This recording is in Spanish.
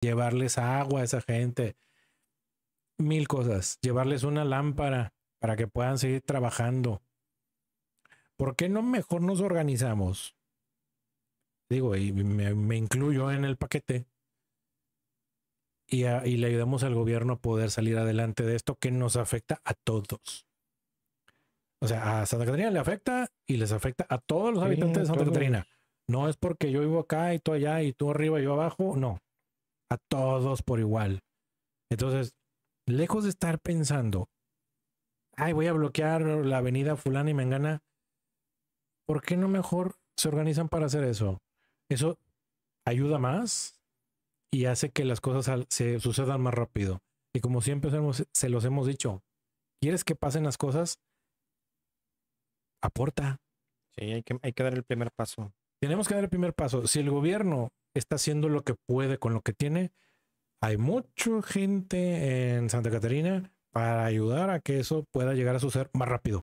llevarles agua a esa gente, mil cosas, llevarles una lámpara para que puedan seguir trabajando. ¿Por qué no mejor nos organizamos? Digo, y me, incluyo en el paquete. Y, y, le ayudamos al gobierno a poder salir adelante de esto que nos afecta a todos. O sea, a Santa Catarina le afecta y les afecta a todos los habitantes de Santa Catarina. No es porque yo vivo acá y tú allá y tú arriba y yo abajo, no a todos por igual. Entonces, lejos de estar pensando, ay, voy a bloquear la avenida fulana y engana ¿por qué no mejor se organizan para hacer eso? Eso ayuda más y hace que las cosas se sucedan más rápido. Y como siempre se los hemos dicho, ¿quieres que pasen las cosas? Aporta. Sí, hay que, hay que dar el primer paso. Tenemos que dar el primer paso. Si el gobierno está haciendo lo que puede con lo que tiene, hay mucha gente en Santa Catarina para ayudar a que eso pueda llegar a suceder más rápido.